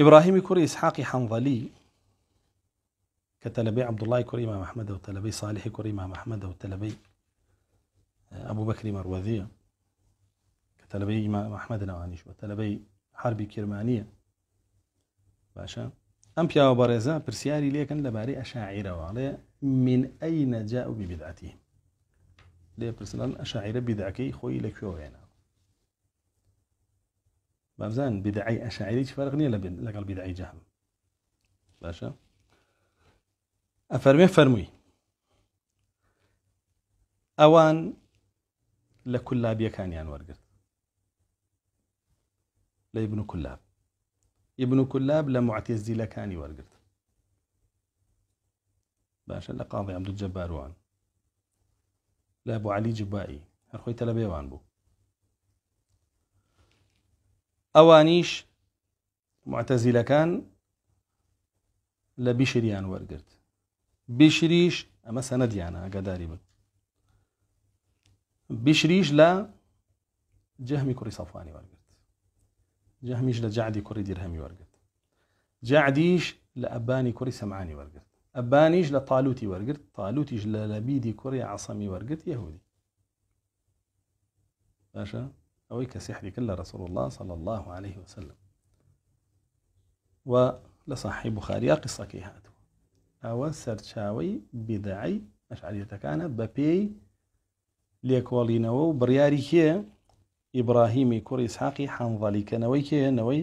إبراهيم كوري إسحاقي حنظلي كتلبي عبد الله كوري إمام أحمد وتلبي صالح كوري إمام أحمد وتلبي آه، أبو بكر مروذية كتلبي إمام أحمد نوانيش وتلبي حربي كرمانية باشا أم بيا وبرزا برسياري ليكن لباري أشاعرة وعلي من أين جاءوا ببدعتهم ليه برسلان أشاعرة بدعكي خوي شو يعني بابزان بدعي أشعري فرق لبن لقل بدعي جهم باشا أفرمي فرمي أوان لكل لابية كان يعني ورقت لابن كلاب ابن كلاب لمعتزي كان ورقت باشا لقاضي عبد الجبار وان لابو علي جبائي أخوي تلبيوان بو اوانيش معتزله كان لبشريان وەرگرت بشريش اما سەنەدیانە ئەگەداری بن بشريش لا جهمي کوڕی سەفانی وەرگرت جهميش لە جعدی کوڕی درهمي وەرگرت جعديش لە ئەبانی کوڕی سەمعانی وەرگرت ئەبانیش لە تالوتی وەرگرت تالوتیش لە لەبیدی کوڕی عسەمی أويك سحري كلا رسول الله صلى الله عليه وسلم ولصحي بخاري قصة كيهاتو أو سرچاوي بدعي أشعرية كان ببي ليكوالينو برياري كي إبراهيم كور إسحاقي حنظلي كنوي كي نوي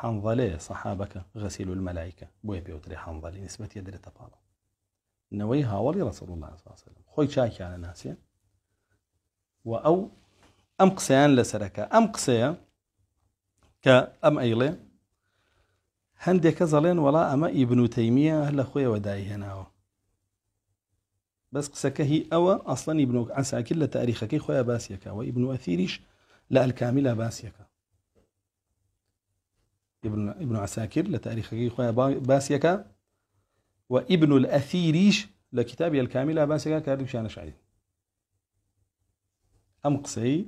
حنظلي صحابك غسيل الملائكة بوي بيوتري حنظلي نسبة يدري تبارا نوي هاولي رسول الله صلى الله عليه وسلم خوي شاكي على ناسيا وأو ام قسەیان لسركا ام قسيا کە ئەم ئەیڵێ هەندێک ولا اما ابن تيميه ئیبنوتەیمیە لە خۆیەوە داهێناوە بس قسك هي او اصلا ابن ئەساکر لە تاریخەکەی خۆیان خويا ئیبنوەثیریش وابن ئەلکامی لا باسیەکە ابن عساكر لتاريخه خويا باسيكا وابن الأثيريش لكتابي الكامله باسيكا كاردو شان شعيد أم قصي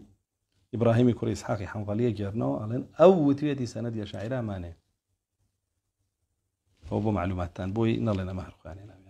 إبراهيم كوري إسحاق حنظلية جرنو ألين أو تويتي سند يا شاعر ماني هو بو معلومات تان بوي نلنا مهر خواني